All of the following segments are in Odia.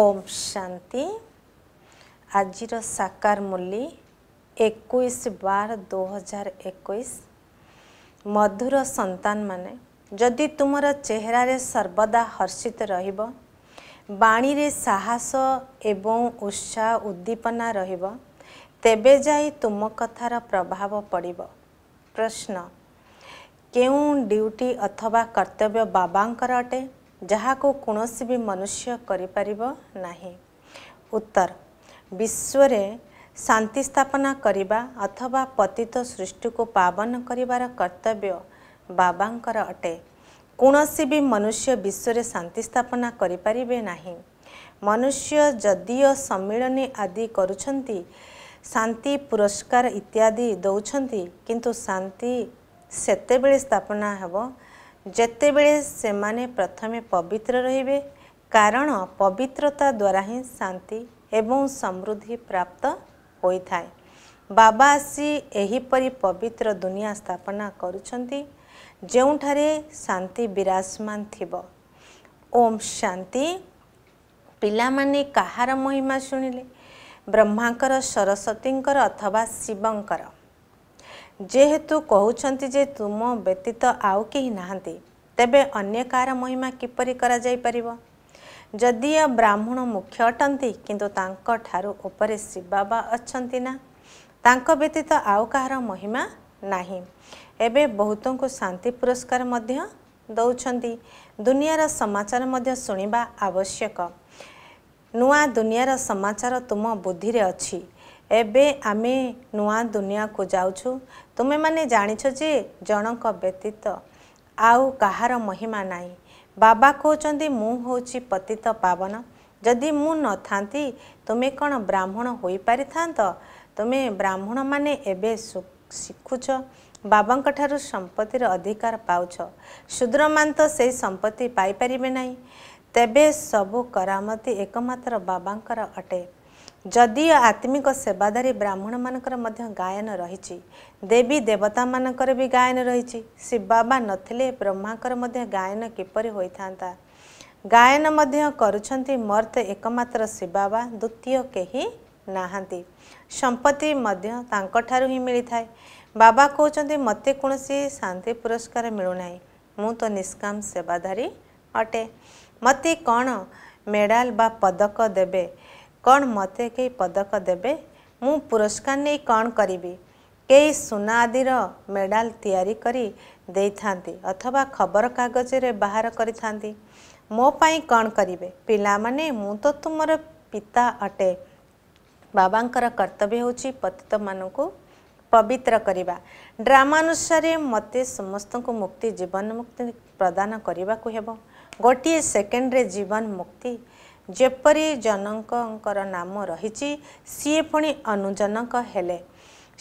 ଓମ୍ ଶାନ୍ତି ଆଜିର ସାକାର ମୂଲି ଏକୋଇଶ ବାର ଦୁଇହଜାର ଏକୋଇଶ ମଧୁର ସନ୍ତାନମାନେ ଯଦି ତୁମର ଚେହେରାରେ ସର୍ବଦା ହର୍ଷିତ ରହିବ ବାଣୀରେ ସାହସ ଏବଂ ଉତ୍ସାହ ଉଦ୍ଦୀପନା ରହିବ ତେବେ ଯାଇ ତୁମ କଥାର ପ୍ରଭାବ ପଡ଼ିବ ପ୍ରଶ୍ନ କେଉଁ ଡ୍ୟୁଟି ଅଥବା କର୍ତ୍ତବ୍ୟ ବାବାଙ୍କର ଅଟେ ଯାହାକୁ କୌଣସି ବି ମନୁଷ୍ୟ କରିପାରିବ ନାହିଁ ଉତ୍ତର ବିଶ୍ୱରେ ଶାନ୍ତି ସ୍ଥାପନା କରିବା ଅଥବା ପତିତ ସୃଷ୍ଟିକୁ ପାବନ କରିବାର କର୍ତ୍ତବ୍ୟ ବାବାଙ୍କର ଅଟେ କୌଣସି ବି ମନୁଷ୍ୟ ବିଶ୍ୱରେ ଶାନ୍ତି ସ୍ଥାପନା କରିପାରିବେ ନାହିଁ ମନୁଷ୍ୟ ଯଦିଓ ସମ୍ମିଳନୀ ଆଦି କରୁଛନ୍ତି ଶାନ୍ତି ପୁରସ୍କାର ଇତ୍ୟାଦି ଦେଉଛନ୍ତି କିନ୍ତୁ ଶାନ୍ତି ସେତେବେଳେ ସ୍ଥାପନା ହେବ ଯେତେବେଳେ ସେମାନେ ପ୍ରଥମେ ପବିତ୍ର ରହିବେ କାରଣ ପବିତ୍ରତା ଦ୍ୱାରା ହିଁ ଶାନ୍ତି ଏବଂ ସମୃଦ୍ଧି ପ୍ରାପ୍ତ ହୋଇଥାଏ ବାବା ଆସି ଏହିପରି ପବିତ୍ର ଦୁନିଆ ସ୍ଥାପନା କରୁଛନ୍ତି ଯେଉଁଠାରେ ଶାନ୍ତି ବିରାଜମାନ ଥିବ ଓମ୍ ଶାନ୍ତି ପିଲାମାନେ କାହାର ମହିମା ଶୁଣିଲେ ବ୍ରହ୍ମାଙ୍କର ସରସ୍ୱତୀଙ୍କର ଅଥବା ଶିବଙ୍କର ଯେହେତୁ କହୁଛନ୍ତି ଯେ ତୁମ ବ୍ୟତୀତ ଆଉ କେହି ନାହାନ୍ତି ତେବେ ଅନ୍ୟ କାହାର ମହିମା କିପରି କରାଯାଇପାରିବ ଯଦି ବ୍ରାହ୍ମଣ ମୁଖ୍ୟ ଅଟନ୍ତି କିନ୍ତୁ ତାଙ୍କଠାରୁ ଉପରେ ଶିବ ବାବା ଅଛନ୍ତି ନା ତାଙ୍କ ବ୍ୟତୀତ ଆଉ କାହାର ମହିମା ନାହିଁ ଏବେ ବହୁତଙ୍କୁ ଶାନ୍ତି ପୁରସ୍କାର ମଧ୍ୟ ଦେଉଛନ୍ତି ଦୁନିଆର ସମାଚାର ମଧ୍ୟ ଶୁଣିବା ଆବଶ୍ୟକ ନୂଆ ଦୁନିଆର ସମାଚାର ତୁମ ବୁଦ୍ଧିରେ ଅଛି ଏବେ ଆମେ ନୂଆ ଦୁନିଆକୁ ଯାଉଛୁ ତୁମେମାନେ ଜାଣିଛ ଯେ ଜଣଙ୍କ ବ୍ୟତୀତ ଆଉ କାହାର ମହିମା ନାହିଁ ବାବା କହୁଛନ୍ତି ମୁଁ ହେଉଛି ପତିତ ପାବନ ଯଦି ମୁଁ ନଥାନ୍ତି ତୁମେ କ'ଣ ବ୍ରାହ୍ମଣ ହୋଇପାରିଥାନ୍ତ ତୁମେ ବ୍ରାହ୍ମଣମାନେ ଏବେ ଶିଖୁଛ ବାବାଙ୍କଠାରୁ ସମ୍ପତ୍ତିର ଅଧିକାର ପାଉଛ ଶୂଦ୍ରମାନ୍ତ ସେହି ସମ୍ପତ୍ତି ପାଇପାରିବେ ନାହିଁ ତେବେ ସବୁ କରାମତି ଏକମାତ୍ର ବାବାଙ୍କର ଅଟେ ଯଦି ଆତ୍ମିକ ସେବାଧାରୀ ବ୍ରାହ୍ମଣମାନଙ୍କର ମଧ୍ୟ ଗାୟନ ରହିଛି ଦେବୀ ଦେବତାମାନଙ୍କର ବି ଗାୟନ ରହିଛି ବାବା ନଥିଲେ ବ୍ରହ୍ମାଙ୍କର ମଧ୍ୟ ଗାୟନ କିପରି ହୋଇଥାନ୍ତା ଗାୟନ ମଧ୍ୟ କରୁଛନ୍ତି ମର୍ତ୍ତ ଏକମାତ୍ର ଶିବାବା ଦ୍ୱିତୀୟ କେହି ନାହାନ୍ତି ସମ୍ପତ୍ତି ମଧ୍ୟ ତାଙ୍କଠାରୁ ହିଁ ମିଳିଥାଏ ବାବା କହୁଛନ୍ତି ମୋତେ କୌଣସି ଶାନ୍ତି ପୁରସ୍କାର ମିଳୁନାହିଁ ମୁଁ ତ ନିଷ୍କାମ ସେବାଧାରୀ ଅଟେ ମୋତେ କ'ଣ ମେଡ଼ାଲ ବା ପଦକ ଦେବେ କ'ଣ ମୋତେ କେହି ପଦକ ଦେବେ ମୁଁ ପୁରସ୍କାର ନେଇ କ'ଣ କରିବି କେହି ସୁନା ଆଦିର ମେଡ଼ାଲ ତିଆରି କରି ଦେଇଥାନ୍ତି ଅଥବା ଖବରକାଗଜରେ ବାହାର କରିଥାନ୍ତି ମୋ ପାଇଁ କ'ଣ କରିବେ ପିଲାମାନେ ମୁଁ ତ ତୁମର ପିତା ଅଟେ ବାବାଙ୍କର କର୍ତ୍ତବ୍ୟ ହେଉଛି ପତିତମାନଙ୍କୁ ପବିତ୍ର କରିବା ଡ୍ରାମା ଅନୁସାରେ ମୋତେ ସମସ୍ତଙ୍କୁ ମୁକ୍ତି ଜୀବନ ମୁକ୍ତି ପ୍ରଦାନ କରିବାକୁ ହେବ ଗୋଟିଏ ସେକେଣ୍ଡରେ ଜୀବନ ମୁକ୍ତି ଯେପରି ଜନକଙ୍କର ନାମ ରହିଛି ସିଏ ପୁଣି ଅନୁଜନକ ହେଲେ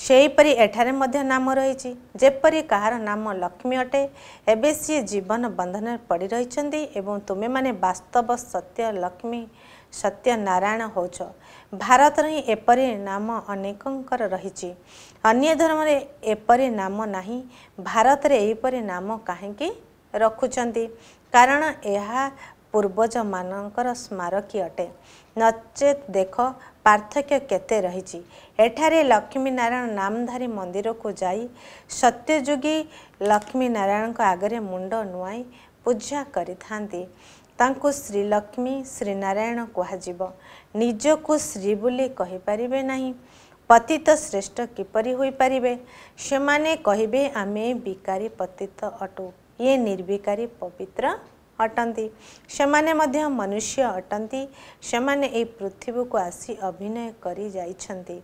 ସେହିପରି ଏଠାରେ ମଧ୍ୟ ନାମ ରହିଛି ଯେପରି କାହାର ନାମ ଲକ୍ଷ୍ମୀ ଅଟେ ଏବେ ସିଏ ଜୀବନ ବନ୍ଧନରେ ପଡ଼ି ରହିଛନ୍ତି ଏବଂ ତୁମେମାନେ ବାସ୍ତବ ସତ୍ୟ ଲକ୍ଷ୍ମୀ ସତ୍ୟ ନାରାୟଣ ହେଉଛ ଭାରତରେ ହିଁ ଏପରି ନାମ ଅନେକଙ୍କର ରହିଛି ଅନ୍ୟ ଧର୍ମରେ ଏପରି ନାମ ନାହିଁ ଭାରତରେ ଏହିପରି ନାମ କାହିଁକି ରଖୁଛନ୍ତି କାରଣ ଏହା ପୂର୍ବଜମାନଙ୍କର ସ୍ମାରକୀ ଅଟେ ନଚେତ୍ ଦେଖ ପାର୍ଥକ୍ୟ କେତେ ରହିଛି ଏଠାରେ ଲକ୍ଷ୍ମୀନାରାୟଣ ନାମଧାରୀ ମନ୍ଦିରକୁ ଯାଇ ସତ୍ୟଯୁଗୀ ଲକ୍ଷ୍ମୀନାରାୟଣଙ୍କ ଆଗରେ ମୁଣ୍ଡ ନୁଆଇଁ ପୂଜା କରିଥାନ୍ତି ତାଙ୍କୁ ଶ୍ରୀଲକ୍ଷ୍ମୀ ଶ୍ରୀନାରାୟଣ କୁହାଯିବ ନିଜକୁ ଶ୍ରୀ ବୋଲି କହିପାରିବେ ନାହିଁ ପତିତ ଶ୍ରେଷ୍ଠ କିପରି ହୋଇପାରିବେ ସେମାନେ କହିବେ ଆମେ ବିକାରୀ ପତିତ ଅଟୁ ଇଏ ନିର୍ବିକାରୀ ପବିତ୍ର ଅଟନ୍ତି ସେମାନେ ମଧ୍ୟ ମନୁଷ୍ୟ ଅଟନ୍ତି ସେମାନେ ଏଇ ପୃଥିବୀକୁ ଆସି ଅଭିନୟ କରି ଯାଇଛନ୍ତି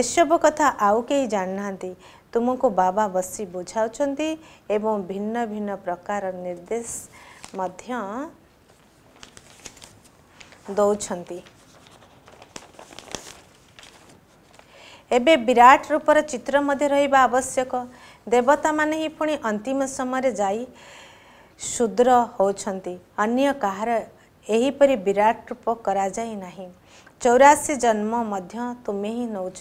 ଏସବୁ କଥା ଆଉ କେହି ଜାଣିନାହାନ୍ତି ତୁମକୁ ବାବା ବସି ବୁଝାଉଛନ୍ତି ଏବଂ ଭିନ୍ନ ଭିନ୍ନ ପ୍ରକାର ନିର୍ଦ୍ଦେଶ ମଧ୍ୟ ଦେଉଛନ୍ତି ଏବେ ବିରାଟ ରୂପର ଚିତ୍ର ମଧ୍ୟ ରହିବା ଆବଶ୍ୟକ ଦେବତାମାନେ ହିଁ ପୁଣି ଅନ୍ତିମ ସମୟରେ ଯାଇ ଶୂଦ୍ର ହେଉଛନ୍ତି ଅନ୍ୟ କାହାର ଏହିପରି ବିରାଟ ରୂପ କରାଯାଇ ନାହିଁ ଚଉରାଶୀ ଜନ୍ମ ମଧ୍ୟ ତୁମେ ହିଁ ନେଉଛ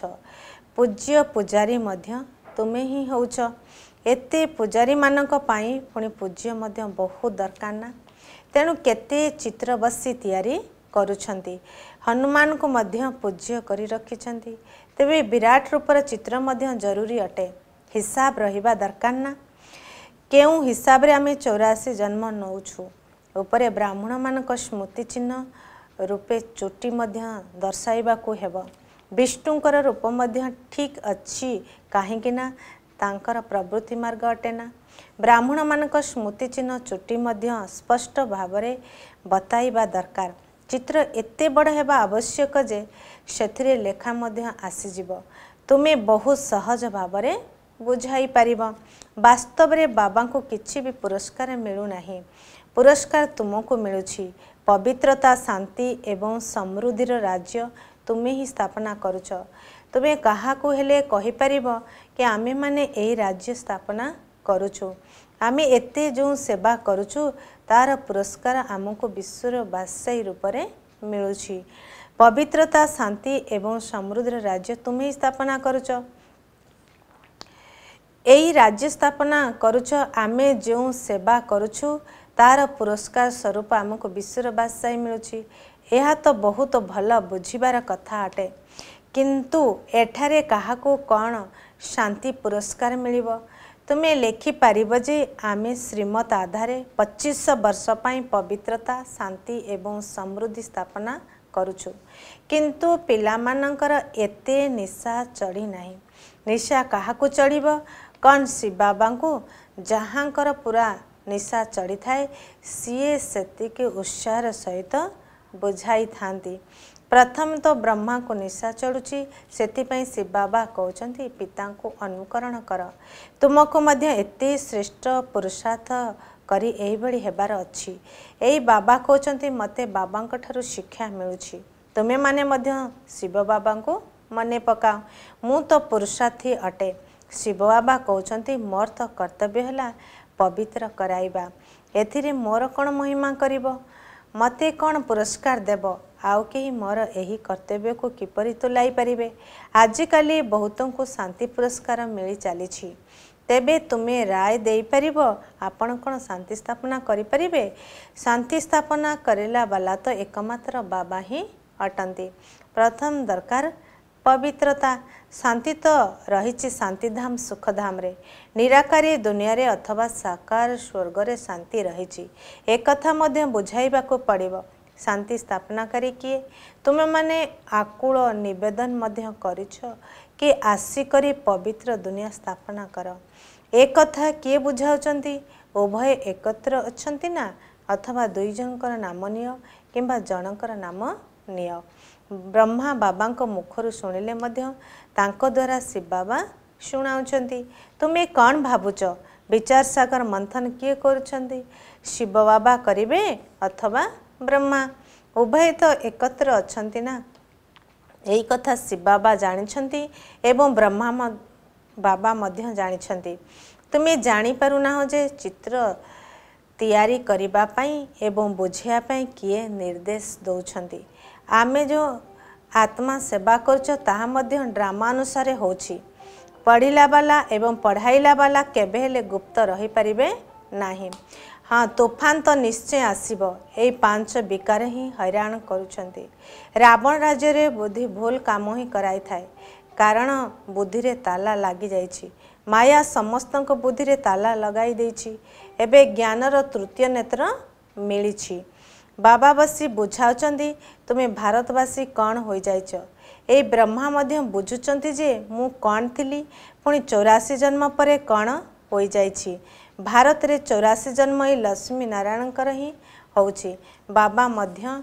ପୂଜ୍ୟ ପୂଜାରୀ ମଧ୍ୟ ତୁମେ ହିଁ ହେଉଛ ଏତେ ପୂଜାରୀମାନଙ୍କ ପାଇଁ ପୁଣି ପୂଜ୍ୟ ମଧ୍ୟ ବହୁତ ଦରକାର ନା ତେଣୁ କେତେ ଚିତ୍ର ବସି ତିଆରି କରୁଛନ୍ତି ହନୁମାନଙ୍କୁ ମଧ୍ୟ ପୂଜ୍ୟ କରି ରଖିଛନ୍ତି ତେବେ ବିରାଟ ରୂପର ଚିତ୍ର ମଧ୍ୟ ଜରୁରୀ ଅଟେ ହିସାବ ରହିବା ଦରକାର ନା କେଉଁ ହିସାବରେ ଆମେ ଚଉରାଅଶୀ ଜନ୍ମ ନେଉଛୁ ଉପରେ ବ୍ରାହ୍ମଣମାନଙ୍କ ସ୍ମୃତିଚିହ୍ନ ରୂପେ ଚୁଟି ମଧ୍ୟ ଦର୍ଶାଇବାକୁ ହେବ ବିଷ୍ଣୁଙ୍କର ରୂପ ମଧ୍ୟ ଠିକ୍ ଅଛି କାହିଁକିନା ତାଙ୍କର ପ୍ରବୃତ୍ତି ମାର୍ଗ ଅଟେ ନା ବ୍ରାହ୍ମଣମାନଙ୍କ ସ୍ମୃତିଚିହ୍ନ ଚୁଟି ମଧ୍ୟ ସ୍ପଷ୍ଟ ଭାବରେ ବତାଇବା ଦରକାର ଚିତ୍ର ଏତେ ବଡ଼ ହେବା ଆବଶ୍ୟକ ଯେ ସେଥିରେ ଲେଖା ମଧ୍ୟ ଆସିଯିବ ତୁମେ ବହୁ ସହଜ ଭାବରେ ବୁଝାଇ ପାରିବ ବାସ୍ତବରେ ବାବାଙ୍କୁ କିଛି ବି ପୁରସ୍କାର ମିଳୁନାହିଁ ପୁରସ୍କାର ତୁମକୁ ମିଳୁଛି ପବିତ୍ରତା ଶାନ୍ତି ଏବଂ ସମୃଦ୍ଧିର ରାଜ୍ୟ ତୁମେ ହିଁ ସ୍ଥାପନା କରୁଛ ତୁମେ କାହାକୁ ହେଲେ କହିପାରିବ କି ଆମେମାନେ ଏହି ରାଜ୍ୟ ସ୍ଥାପନା କରୁଛୁ ଆମେ ଏତେ ଯେଉଁ ସେବା କରୁଛୁ ତା'ର ପୁରସ୍କାର ଆମକୁ ବିଶ୍ୱର ବାସାୟୀ ରୂପରେ ମିଳୁଛି ପବିତ୍ରତା ଶାନ୍ତି ଏବଂ ସମୃଦ୍ଧିର ରାଜ୍ୟ ତୁମେ ହିଁ ସ୍ଥାପନା କରୁଛ ଏହି ରାଜ୍ୟ ସ୍ଥାପନା କରୁଛ ଆମେ ଯେଉଁ ସେବା କରୁଛୁ ତାର ପୁରସ୍କାର ସ୍ୱରୂପ ଆମକୁ ବିଶ୍ୱର ବାସାଇ ମିଳୁଛି ଏହା ତ ବହୁତ ଭଲ ବୁଝିବାର କଥା ଅଟେ କିନ୍ତୁ ଏଠାରେ କାହାକୁ କ'ଣ ଶାନ୍ତି ପୁରସ୍କାର ମିଳିବ ତୁମେ ଲେଖିପାରିବ ଯେ ଆମେ ଶ୍ରୀମତ ଆଧାରେ ପଚିଶ ବର୍ଷ ପାଇଁ ପବିତ୍ରତା ଶାନ୍ତି ଏବଂ ସମୃଦ୍ଧି ସ୍ଥାପନା କରୁଛୁ କିନ୍ତୁ ପିଲାମାନଙ୍କର ଏତେ ନିଶା ଚଢ଼ି ନାହିଁ ନିଶା କାହାକୁ ଚଢ଼ିବ କ'ଣ ଶିବାବାଙ୍କୁ ଯାହାଙ୍କର ପୁରା ନିଶା ଚଢ଼ିଥାଏ ସିଏ ସେତିକି ଉତ୍ସାହର ସହିତ ବୁଝାଇଥାନ୍ତି ପ୍ରଥମେ ତ ବ୍ରହ୍ମାଙ୍କୁ ନିଶା ଚଢ଼ୁଛି ସେଥିପାଇଁ ଶିବାବା କହୁଛନ୍ତି ପିତାଙ୍କୁ ଅନୁକରଣ କର ତୁମକୁ ମଧ୍ୟ ଏତେ ଶ୍ରେଷ୍ଠ ପୁରୁଷାର୍ଥ କରି ଏହିଭଳି ହେବାର ଅଛି ଏଇ ବାବା କହୁଛନ୍ତି ମୋତେ ବାବାଙ୍କ ଠାରୁ ଶିକ୍ଷା ମିଳୁଛି ତୁମେମାନେ ମଧ୍ୟ ଶିବ ବାବାଙ୍କୁ ମନେ ପକାଅ ମୁଁ ତ ପୁରୁଷାର୍ଥୀ ଅଟେ ଶିବ ବାବା କହୁଛନ୍ତି ମୋର ତ କର୍ତ୍ତବ୍ୟ ହେଲା ପବିତ୍ର କରାଇବା ଏଥିରେ ମୋର କ'ଣ ମହିମା କରିବ ମୋତେ କ'ଣ ପୁରସ୍କାର ଦେବ ଆଉ କେହି ମୋର ଏହି କର୍ତ୍ତବ୍ୟକୁ କିପରି ତୁଲାଇ ପାରିବେ ଆଜିକାଲି ବହୁତଙ୍କୁ ଶାନ୍ତି ପୁରସ୍କାର ମିଳି ଚାଲିଛି ତେବେ ତୁମେ ରାୟ ଦେଇପାରିବ ଆପଣ କ'ଣ ଶାନ୍ତି ସ୍ଥାପନା କରିପାରିବେ ଶାନ୍ତି ସ୍ଥାପନା କରିଲା ବାଲା ତ ଏକମାତ୍ର ବାବା ହିଁ ଅଟନ୍ତି ପ୍ରଥମ ଦରକାର ପବିତ୍ରତା ଶାନ୍ତି ତ ରହିଛି ଶାନ୍ତିଧାମ ସୁଖଧାମରେ ନିରାକାରୀ ଦୁନିଆରେ ଅଥବା ସାକାର ସ୍ୱର୍ଗରେ ଶାନ୍ତି ରହିଛି ଏକଥା ମଧ୍ୟ ବୁଝାଇବାକୁ ପଡ଼ିବ ଶାନ୍ତି ସ୍ଥାପନାକାରୀ କିଏ ତୁମେମାନେ ଆକୁଳ ନିବେଦନ ମଧ୍ୟ କରିଛ କି ଆସିକରି ପବିତ୍ର ଦୁନିଆ ସ୍ଥାପନା କର ଏକଥା କିଏ ବୁଝାଉଛନ୍ତି ଉଭୟ ଏକତ୍ର ଅଛନ୍ତି ନା ଅଥବା ଦୁଇ ଜଣଙ୍କର ନାମ ନିଅ କିମ୍ବା ଜଣଙ୍କର ନାମ ନିଅ ବ୍ରହ୍ମା ବାବାଙ୍କ ମୁଖରୁ ଶୁଣିଲେ ମଧ୍ୟ ତାଙ୍କ ଦ୍ୱାରା ଶିବ ବାବା ଶୁଣାଉଛନ୍ତି ତୁମେ କ'ଣ ଭାବୁଛ ବିଚାର ସାଗର ମନ୍ଥନ କିଏ କରୁଛନ୍ତି ଶିବ ବାବା କରିବେ ଅଥବା ବ୍ରହ୍ମା ଉଭୟ ତ ଏକତ୍ର ଅଛନ୍ତି ନା ଏଇ କଥା ଶିବ ବାବା ଜାଣିଛନ୍ତି ଏବଂ ବ୍ରହ୍ମା ବାବା ମଧ୍ୟ ଜାଣିଛନ୍ତି ତୁମେ ଜାଣିପାରୁନାହଁ ଯେ ଚିତ୍ର ତିଆରି କରିବା ପାଇଁ ଏବଂ ବୁଝିବା ପାଇଁ କିଏ ନିର୍ଦ୍ଦେଶ ଦେଉଛନ୍ତି ଆମେ ଯେଉଁ ଆତ୍ମା ସେବା କରୁଛ ତାହା ମଧ୍ୟ ଡ୍ରାମା ଅନୁସାରେ ହେଉଛି ପଢ଼ିଲା ବାଲା ଏବଂ ପଢ଼ାଇଲା ବାଲା କେବେ ହେଲେ ଗୁପ୍ତ ରହିପାରିବେ ନାହିଁ ହଁ ତୋଫାନ ତ ନିଶ୍ଚୟ ଆସିବ ଏଇ ପାଞ୍ଚ ବିକାର ହିଁ ହଇରାଣ କରୁଛନ୍ତି ରାବଣ ରାଜ୍ୟରେ ବୁଦ୍ଧି ଭୁଲ କାମ ହିଁ କରାଇଥାଏ କାରଣ ବୁଦ୍ଧିରେ ତାଲା ଲାଗିଯାଇଛି ମାୟା ସମସ୍ତଙ୍କ ବୁଦ୍ଧିରେ ତାଲା ଲଗାଇ ଦେଇଛି ଏବେ ଜ୍ଞାନର ତୃତୀୟ ନେତ୍ର ମିଳିଛି ବାବା ବସି ବୁଝାଉଛନ୍ତି ତୁମେ ଭାରତବାସୀ କ'ଣ ହୋଇଯାଇଛ ଏଇ ବ୍ରହ୍ମା ମଧ୍ୟ ବୁଝୁଛନ୍ତି ଯେ ମୁଁ କ'ଣ ଥିଲି ପୁଣି ଚଉରାଶୀ ଜନ୍ମ ପରେ କ'ଣ ହୋଇଯାଇଛି ଭାରତରେ ଚଉରାଶୀ ଜନ୍ମ ଏଇ ଲକ୍ଷ୍ମୀ ନାରାୟଣଙ୍କର ହିଁ ହେଉଛି ବାବା ମଧ୍ୟ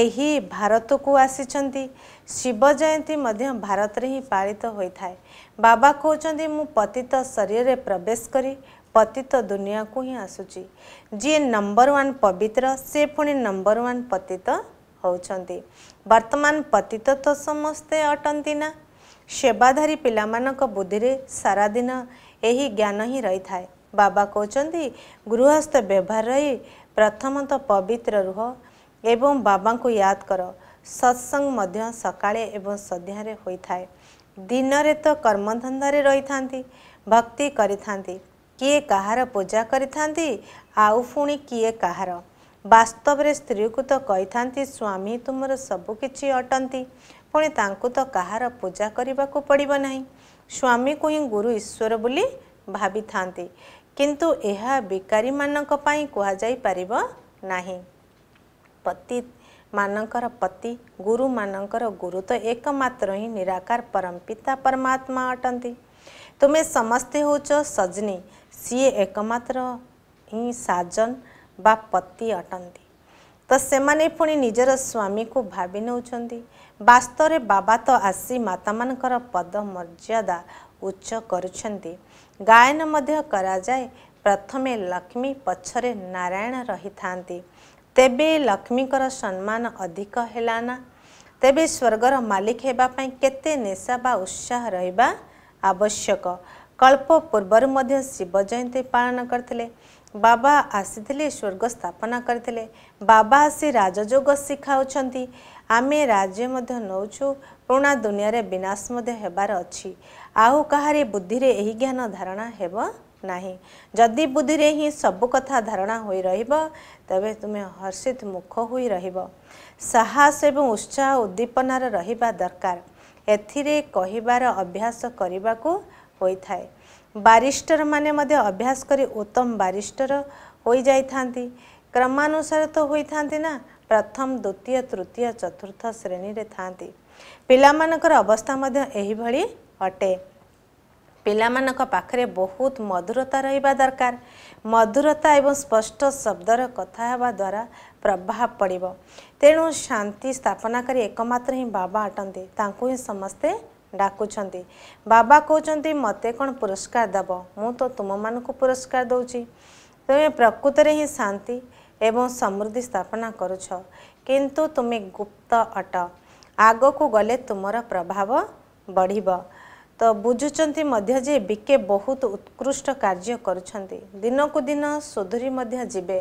ଏହି ଭାରତକୁ ଆସିଛନ୍ତି ଶିବ ଜୟନ୍ତୀ ମଧ୍ୟ ଭାରତରେ ହିଁ ପାଳିତ ହୋଇଥାଏ ବାବା କହୁଛନ୍ତି ମୁଁ ପତିତ ଶରୀରରେ ପ୍ରବେଶ କରି ପତିତ ଦୁନିଆକୁ ହିଁ ଆସୁଛି ଯିଏ ନମ୍ବର ୱାନ୍ ପବିତ୍ର ସେ ପୁଣି ନମ୍ବର ୱାନ୍ ପତିତ ହେଉଛନ୍ତି ବର୍ତ୍ତମାନ ପତିତ ତ ସମସ୍ତେ ଅଟନ୍ତି ନା ସେବାଧାରୀ ପିଲାମାନଙ୍କ ବୁଦ୍ଧିରେ ସାରାଦିନ ଏହି ଜ୍ଞାନ ହିଁ ରହିଥାଏ ବାବା କହୁଛନ୍ତି ଗୃହସ୍ଥ ବ୍ୟବହାର ରହି ପ୍ରଥମତଃ ପବିତ୍ର ରୁହ ଏବଂ ବାବାଙ୍କୁ ୟାଦ କର ସତ୍ସଙ୍ଗ ମଧ୍ୟ ସକାଳେ ଏବଂ ସନ୍ଧ୍ୟାରେ ହୋଇଥାଏ ଦିନରେ ତ କର୍ମଧନ୍ଦାରେ ରହିଥାନ୍ତି ଭକ୍ତି କରିଥାନ୍ତି କିଏ କାହାର ପୂଜା କରିଥାନ୍ତି ଆଉ ପୁଣି କିଏ କାହାର ବାସ୍ତବରେ ସ୍ତ୍ରୀକୁ ତ କହିଥାନ୍ତି ସ୍ୱାମୀ ତୁମର ସବୁକିଛି ଅଟନ୍ତି ପୁଣି ତାଙ୍କୁ ତ କାହାର ପୂଜା କରିବାକୁ ପଡ଼ିବ ନାହିଁ ସ୍ୱାମୀକୁ ହିଁ ଗୁରୁ ଈଶ୍ୱର ବୋଲି ଭାବିଥାନ୍ତି କିନ୍ତୁ ଏହା ବିକାରୀମାନଙ୍କ ପାଇଁ କୁହାଯାଇପାରିବ ନାହିଁ ପତି ମାନଙ୍କର ପତି ଗୁରୁମାନଙ୍କର ଗୁରୁ ତ ଏକମାତ୍ର ହିଁ ନିରାକାର ପରମ ପିତା ପରମାତ୍ମା ଅଟନ୍ତି ତୁମେ ସମସ୍ତେ ହେଉଛ ସଜନୀ ସିଏ ଏକମାତ୍ର ହିଁ ସାଜନ ବା ପତି ଅଟନ୍ତି ତ ସେମାନେ ପୁଣି ନିଜର ସ୍ୱାମୀକୁ ଭାବି ନେଉଛନ୍ତି ବାସ୍ତରେ ବାବା ତ ଆସି ମାତାମାନଙ୍କର ପଦ ମର୍ଯ୍ୟାଦା ଉଚ୍ଚ କରୁଛନ୍ତି ଗାୟନ ମଧ୍ୟ କରାଯାଏ ପ୍ରଥମେ ଲକ୍ଷ୍ମୀ ପଛରେ ନାରାୟଣ ରହିଥାନ୍ତି ତେବେ ଲକ୍ଷ୍ମୀଙ୍କର ସମ୍ମାନ ଅଧିକ ହେଲା ନା ତେବେ ସ୍ୱର୍ଗର ମାଲିକ ହେବା ପାଇଁ କେତେ ନିଶା ବା ଉତ୍ସାହ ରହିବା ଆବଶ୍ୟକ କଳ୍ପ ପୂର୍ବରୁ ମଧ୍ୟ ଶିବ ଜୟନ୍ତୀ ପାଳନ କରିଥିଲେ ବାବା ଆସିଥିଲେ ସ୍ୱର୍ଗ ସ୍ଥାପନା କରିଥିଲେ ବାବା ଆସି ରାଜଯୋଗ ଶିଖାଉଛନ୍ତି ଆମେ ରାଜ୍ୟ ମଧ୍ୟ ନେଉଛୁ ପୁରୁଣା ଦୁନିଆରେ ବିନାଶ ମଧ୍ୟ ହେବାର ଅଛି ଆଉ କାହାରି ବୁଦ୍ଧିରେ ଏହି ଜ୍ଞାନ ଧାରଣା ହେବ ନାହିଁ ଯଦି ବୁଦ୍ଧିରେ ହିଁ ସବୁ କଥା ଧାରଣା ହୋଇ ରହିବ ତେବେ ତୁମେ ହର୍ଷିତ ମୁଖ ହୋଇ ରହିବ ସାହସ ଏବଂ ଉତ୍ସାହ ଉଦ୍ଦୀପନାର ରହିବା ଦରକାର ଏଥିରେ କହିବାର ଅଭ୍ୟାସ କରିବାକୁ ହୋଇଥାଏ ବାରିଷ୍ଟର ମାନେ ମଧ୍ୟ ଅଭ୍ୟାସ କରି ଉତ୍ତମ ବାରିଷ୍ଟର ହୋଇଯାଇଥାନ୍ତି କ୍ରମାନୁସାରେ ତ ହୋଇଥାନ୍ତି ନା ପ୍ରଥମ ଦ୍ୱିତୀୟ ତୃତୀୟ ଚତୁର୍ଥ ଶ୍ରେଣୀରେ ଥାନ୍ତି ପିଲାମାନଙ୍କର ଅବସ୍ଥା ମଧ୍ୟ ଏହିଭଳି ଅଟେ ପିଲାମାନଙ୍କ ପାଖରେ ବହୁତ ମଧୁରତା ରହିବା ଦରକାର ମଧୁରତା ଏବଂ ସ୍ପଷ୍ଟ ଶବ୍ଦର କଥା ହେବା ଦ୍ୱାରା ପ୍ରଭାବ ପଡ଼ିବ ତେଣୁ ଶାନ୍ତି ସ୍ଥାପନାକାରୀ ଏକମାତ୍ର ହିଁ ବାବା ଅଟନ୍ତି ତାଙ୍କୁ ହିଁ ସମସ୍ତେ ଡାକୁଛନ୍ତି ବାବା କହୁଛନ୍ତି ମୋତେ କ'ଣ ପୁରସ୍କାର ଦେବ ମୁଁ ତ ତୁମମାନଙ୍କୁ ପୁରସ୍କାର ଦେଉଛି ତୁମେ ପ୍ରକୃତରେ ହିଁ ଶାନ୍ତି ଏବଂ ସମୃଦ୍ଧି ସ୍ଥାପନା କରୁଛ କିନ୍ତୁ ତୁମେ ଗୁପ୍ତ ଅଟ ଆଗକୁ ଗଲେ ତୁମର ପ୍ରଭାବ ବଢ଼ିବ ତ ବୁଝୁଛନ୍ତି ମଧ୍ୟ ଯେ ବିକେ ବହୁତ ଉତ୍କୃଷ୍ଟ କାର୍ଯ୍ୟ କରୁଛନ୍ତି ଦିନକୁ ଦିନ ସୁଧୁରି ମଧ୍ୟ ଯିବେ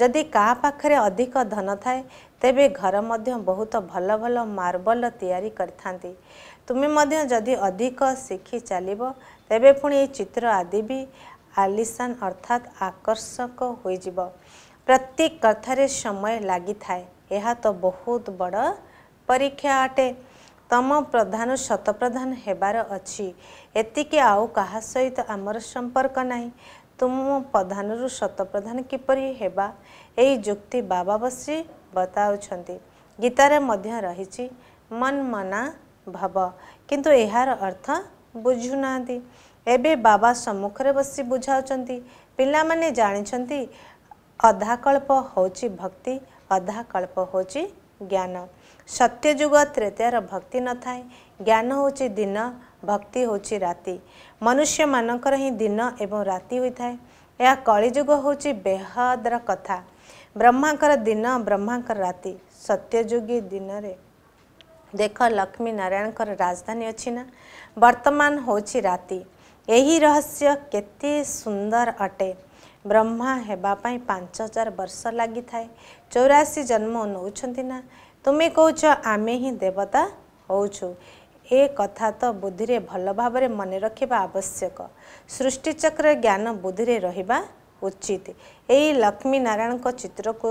ଯଦି କାହା ପାଖରେ ଅଧିକ ଧନ ଥାଏ ତେବେ ଘର ମଧ୍ୟ ବହୁତ ଭଲ ଭଲ ମାର୍ବଲ ତିଆରି କରିଥାନ୍ତି ତୁମେ ମଧ୍ୟ ଯଦି ଅଧିକ ଶିଖି ଚାଲିବ ତେବେ ପୁଣି ଏଇ ଚିତ୍ର ଆଦି ବି ଆଲିସାନ ଅର୍ଥାତ୍ ଆକର୍ଷକ ହୋଇଯିବ ପ୍ରତ୍ୟେକ କଥାରେ ସମୟ ଲାଗିଥାଏ ଏହା ତ ବହୁତ ବଡ଼ ପରୀକ୍ଷା ଅଟେ ତମ ପ୍ରଧାନ ଶତପ୍ରଧାନ ହେବାର ଅଛି ଏତିକି ଆଉ କାହା ସହିତ ଆମର ସମ୍ପର୍କ ନାହିଁ ତୁମ ପ୍ରଧାନରୁ ଶତପ୍ରଧାନ କିପରି ହେବା ଏହି ଯୁକ୍ତି ବାବା ବସି ବତାଉଛନ୍ତି ଗୀତାରେ ମଧ୍ୟ ରହିଛି ମନ ମନା ଭବ କିନ୍ତୁ ଏହାର ଅର୍ଥ ବୁଝୁନାହାନ୍ତି ଏବେ ବାବା ସମ୍ମୁଖରେ ବସି ବୁଝାଉଛନ୍ତି ପିଲାମାନେ ଜାଣିଛନ୍ତି ଅଧାକଳ୍ପ ହେଉଛି ଭକ୍ତି ଅଧାକଳ୍ପ ହେଉଛି ଜ୍ଞାନ ସତ୍ୟଯୁଗ ତ୍ରେତୟର ଭକ୍ତି ନଥାଏ ଜ୍ଞାନ ହେଉଛି ଦିନ ଭକ୍ତି ହେଉଛି ରାତି ମନୁଷ୍ୟମାନଙ୍କର ହିଁ ଦିନ ଏବଂ ରାତି ହୋଇଥାଏ ଏହା କଳିଯୁଗ ହେଉଛି ବେହଦର କଥା ବ୍ରହ୍ମାଙ୍କର ଦିନ ବ୍ରହ୍ମାଙ୍କର ରାତି ସତ୍ୟଯୁଗୀ ଦିନରେ ଦେଖ ଲକ୍ଷ୍ମୀ ନାରାୟଣଙ୍କର ରାଜଧାନୀ ଅଛି ନା ବର୍ତ୍ତମାନ ହେଉଛି ରାତି ଏହି ରହସ୍ୟ କେତେ ସୁନ୍ଦର ଅଟେ ବ୍ରହ୍ମା ହେବା ପାଇଁ ପାଞ୍ଚ ହଜାର ବର୍ଷ ଲାଗିଥାଏ ଚଉରାଅଶୀ ଜନ୍ମ ନେଉଛନ୍ତି ନା ତୁମେ କହୁଛ ଆମେ ହିଁ ଦେବତା ହେଉଛୁ ଏ କଥା ତ ବୁଦ୍ଧିରେ ଭଲ ଭାବରେ ମନେ ରଖିବା ଆବଶ୍ୟକ ସୃଷ୍ଟିଚକ୍ର ଜ୍ଞାନ ବୁଦ୍ଧିରେ ରହିବା ଉଚିତ ଏଇ ଲକ୍ଷ୍ମୀ ନାରାୟଣଙ୍କ ଚିତ୍ରକୁ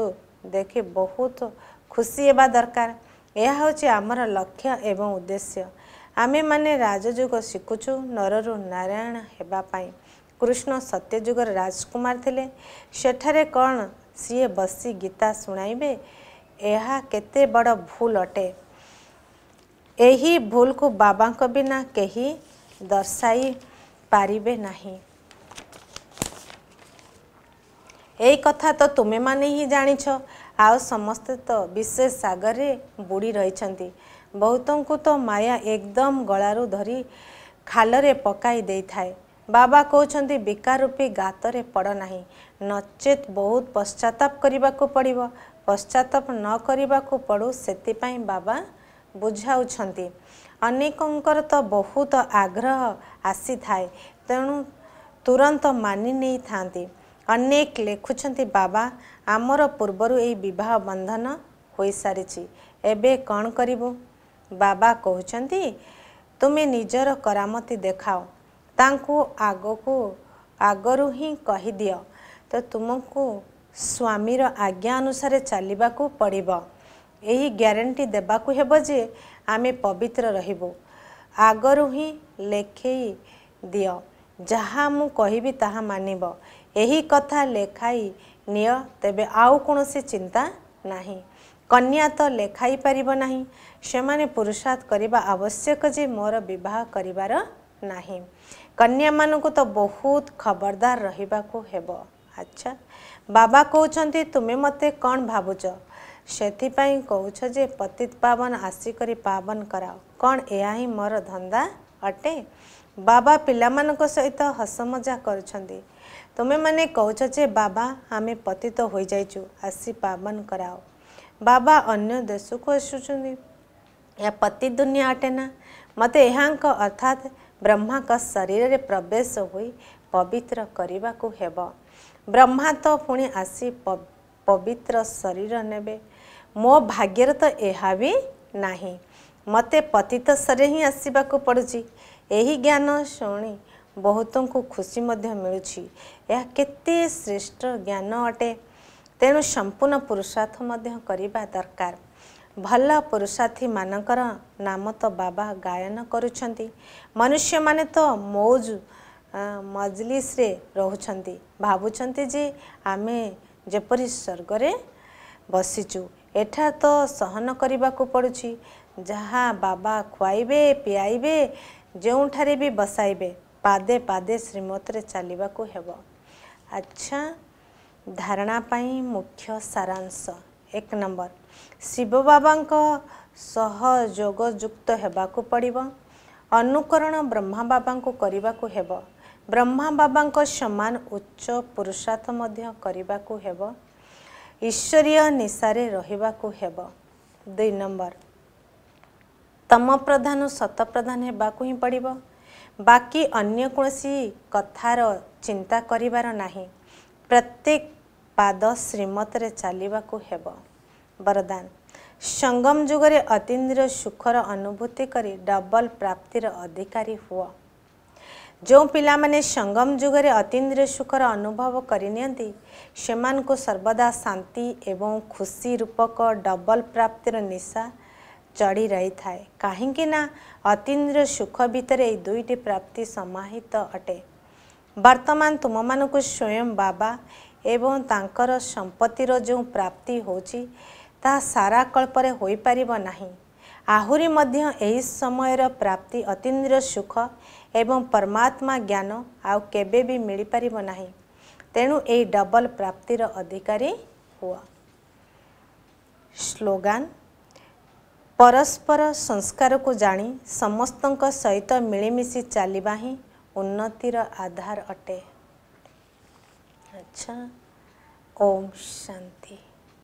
ଦେଖି ବହୁତ ଖୁସି ହେବା ଦରକାର ଏହା ହେଉଛି ଆମର ଲକ୍ଷ୍ୟ ଏବଂ ଉଦ୍ଦେଶ୍ୟ ଆମେମାନେ ରାଜଯୁଗ ଶିଖୁଛୁ ନରରୁ ନାରାୟଣ ହେବା ପାଇଁ କୃଷ୍ଣ ସତ୍ୟଯୁଗର ରାଜକୁମାର ଥିଲେ ସେଠାରେ କ'ଣ ସିଏ ବସି ଗୀତା ଶୁଣାଇବେ ଏହା କେତେ ବଡ଼ ଭୁଲ ଅଟେ ଏହି ଭୁଲକୁ ବାବାଙ୍କ ବିନା କେହି ଦର୍ଶାଇ ପାରିବେ ନାହିଁ ଏଇ କଥା ତ ତୁମେମାନେ ହିଁ ଜାଣିଛ ଆଉ ସମସ୍ତେ ତ ବିଶେଷ ସାଗରରେ ବୁଡ଼ି ରହିଛନ୍ତି ବହୁତଙ୍କୁ ତ ମାୟା ଏକଦମ ଗଳାରୁ ଧରି ଖାଲରେ ପକାଇ ଦେଇଥାଏ ବାବା କହୁଛନ୍ତି ବିକାର ଗାତରେ ପଡ଼ ନାହିଁ ନଚେତ୍ ବହୁତ ପଶ୍ଚାତ୍ତାପ କରିବାକୁ ପଡ଼ିବ ପଶ୍ଚାତ୍ତାପ ନ କରିବାକୁ ପଡ଼ୁ ସେଥିପାଇଁ ବାବା ବୁଝାଉଛନ୍ତି ଅନେକଙ୍କର ତ ବହୁତ ଆଗ୍ରହ ଆସିଥାଏ ତେଣୁ ତୁରନ୍ତ ମାନି ନେଇଥାନ୍ତି ଅନେକ ଲେଖୁଛନ୍ତି ବାବା ଆମର ପୂର୍ବରୁ ଏହି ବିବାହ ବନ୍ଧନ ହୋଇସାରିଛି ଏବେ କ'ଣ କରିବୁ ବାବା କହୁଛନ୍ତି ତୁମେ ନିଜର କରାମତି ଦେଖାଅ ତାଙ୍କୁ ଆଗକୁ ଆଗରୁ ହିଁ କହିଦିଅ ତ ତୁମକୁ ସ୍ୱାମୀର ଆଜ୍ଞା ଅନୁସାରେ ଚାଲିବାକୁ ପଡ଼ିବ ଏହି ଗ୍ୟାରେଣ୍ଟି ଦେବାକୁ ହେବ ଯେ ଆମେ ପବିତ୍ର ରହିବୁ ଆଗରୁ ହିଁ ଲେଖେଇ ଦିଅ ଯାହା ମୁଁ କହିବି ତାହା ମାନିବ ଏହି କଥା ଲେଖାଇ ନିଅ ତେବେ ଆଉ କୌଣସି ଚିନ୍ତା ନାହିଁ କନ୍ୟା ତ ଲେଖାଇ ପାରିବ ନାହିଁ ସେମାନେ ପୁରୁଷାର୍ଥ କରିବା ଆବଶ୍ୟକ ଯେ ମୋର ବିବାହ କରିବାର ନାହିଁ କନ୍ୟାମାନଙ୍କୁ ତ ବହୁତ ଖବରଦାର ରହିବାକୁ ହେବ ଆଚ୍ଛା ବାବା କହୁଛନ୍ତି ତୁମେ ମୋତେ କ'ଣ ଭାବୁଛ ସେଥିପାଇଁ କହୁଛ ଯେ ପତିତ ପାବନ ଆସିକରି ପାବନ କରାଅ କ'ଣ ଏହା ହିଁ ମୋର ଧନ୍ଦା ଅଟେ ବାବା ପିଲାମାନଙ୍କ ସହିତ ହସମଜା କରୁଛନ୍ତି ତୁମେମାନେ କହୁଛ ଯେ ବାବା ଆମେ ପତିତ ହୋଇଯାଇଛୁ ଆସି ପାବନ କରାଅ ବାବା ଅନ୍ୟ ଦେଶକୁ ଆସୁଛନ୍ତି ଏହା ପତି ଦୁନିଆ ଅଟେ ନା ମୋତେ ଏହାଙ୍କ ଅର୍ଥାତ୍ ବ୍ରହ୍ମାଙ୍କ ଶରୀରରେ ପ୍ରବେଶ ହୋଇ ପବିତ୍ର କରିବାକୁ ହେବ ବ୍ରହ୍ମା ତ ପୁଣି ଆସି ପବିତ୍ର ଶରୀର ନେବେ ମୋ ଭାଗ୍ୟରେ ତ ଏହା ବି ନାହିଁ ମୋତେ ପତିତ ଶରୀର ହିଁ ଆସିବାକୁ ପଡ଼ୁଛି ଏହି ଜ୍ଞାନ ଶୁଣି ବହୁତଙ୍କୁ ଖୁସି ମଧ୍ୟ ମିଳୁଛି ଏହା କେତେ ଶ୍ରେଷ୍ଠ ଜ୍ଞାନ ଅଟେ ତେଣୁ ସମ୍ପୂର୍ଣ୍ଣ ପୁରୁଷାର୍ଥ ମଧ୍ୟ କରିବା ଦରକାର ଭଲ ପୁରୁଷାର୍ଥୀମାନଙ୍କର ନାମ ତ ବାବା ଗାୟନ କରୁଛନ୍ତି ମନୁଷ୍ୟମାନେ ତ ମୌଜ ମଜଲିସ୍ରେ ରହୁଛନ୍ତି ଭାବୁଛନ୍ତି ଯେ ଆମେ ଯେପରି ସ୍ୱର୍ଗରେ ବସିଛୁ ଏଠା ତ ସହନ କରିବାକୁ ପଡ଼ୁଛି ଯାହା ବାବା ଖୁଆଇବେ ପିଆଇବେ ଯେଉଁଠାରେ ବି ବସାଇବେ ପାଦେ ପାଦେ ଶ୍ରୀମତରେ ଚାଲିବାକୁ ହେବ ଆଚ୍ଛା ଧାରଣା ପାଇଁ ମୁଖ୍ୟ ସାରାଂଶ ଏକ ନମ୍ବର ଶିବ ବାବାଙ୍କ ସହ ଯୋଗଯୁକ୍ତ ହେବାକୁ ପଡ଼ିବ ଅନୁକରଣ ବ୍ରହ୍ମା ବାବାଙ୍କୁ କରିବାକୁ ହେବ ବ୍ରହ୍ମା ବାବାଙ୍କ ସମାନ ଉଚ୍ଚ ପୁରୁଷାର୍ଥ ମଧ୍ୟ କରିବାକୁ ହେବ ଈଶ୍ୱରୀୟ ନିଶାରେ ରହିବାକୁ ହେବ ଦୁଇ ନମ୍ବର ତମ ପ୍ରଧାନ ସତପ୍ରଧାନ ହେବାକୁ ହିଁ ପଡ଼ିବ ବାକି ଅନ୍ୟ କୌଣସି କଥାର ଚିନ୍ତା କରିବାର ନାହିଁ ପ୍ରତ୍ୟେକ ପାଦ ଶ୍ରୀମତରେ ଚାଲିବାକୁ ହେବ ବରଦାନ ସଙ୍ଗମ ଯୁଗରେ ଅତିନ୍ଦ୍ରିୟ ସୁଖର ଅନୁଭୂତି କରି ଡବଲ ପ୍ରାପ୍ତିର ଅଧିକାରୀ ହୁଅ ଯେଉଁ ପିଲାମାନେ ସଙ୍ଗମ ଯୁଗରେ ଅତୀନ୍ଦ୍ରିୟ ସୁଖର ଅନୁଭବ କରିନିଅନ୍ତି ସେମାନଙ୍କୁ ସର୍ବଦା ଶାନ୍ତି ଏବଂ ଖୁସି ରୂପକ ଡବଲ ପ୍ରାପ୍ତିର ନିଶା ଚଢ଼ି ରହିଥାଏ କାହିଁକି ନା ଅତୀନ୍ଦ୍ରିୟ ସୁଖ ଭିତରେ ଏହି ଦୁଇଟି ପ୍ରାପ୍ତି ସମାହିତ ଅଟେ ବର୍ତ୍ତମାନ ତୁମମାନଙ୍କୁ ସ୍ୱୟଂ ବାବା ଏବଂ ତାଙ୍କର ସମ୍ପତ୍ତିର ଯେଉଁ ପ୍ରାପ୍ତି ହେଉଛି ତାହା ସାରା କଳ୍ପରେ ହୋଇପାରିବ ନାହିଁ ଆହୁରି ମଧ୍ୟ ଏହି ସମୟର ପ୍ରାପ୍ତି ଅତୀନ୍ଦ୍ରିୟ ସୁଖ ଏବଂ ପରମାତ୍ମା ଜ୍ଞାନ ଆଉ କେବେ ବି ମିଳିପାରିବ ନାହିଁ ତେଣୁ ଏହି ଡବଲ ପ୍ରାପ୍ତିର ଅଧିକାରୀ ହୁଅ ସ୍ଲୋଗାନ ପରସ୍ପର ସଂସ୍କାରକୁ ଜାଣି ସମସ୍ତଙ୍କ ସହିତ ମିଳିମିଶି ଚାଲିବା ହିଁ ଉନ୍ନତିର ଆଧାର ଅଟେ ଆଚ୍ଛା ଓମ୍ ଶାନ୍ତି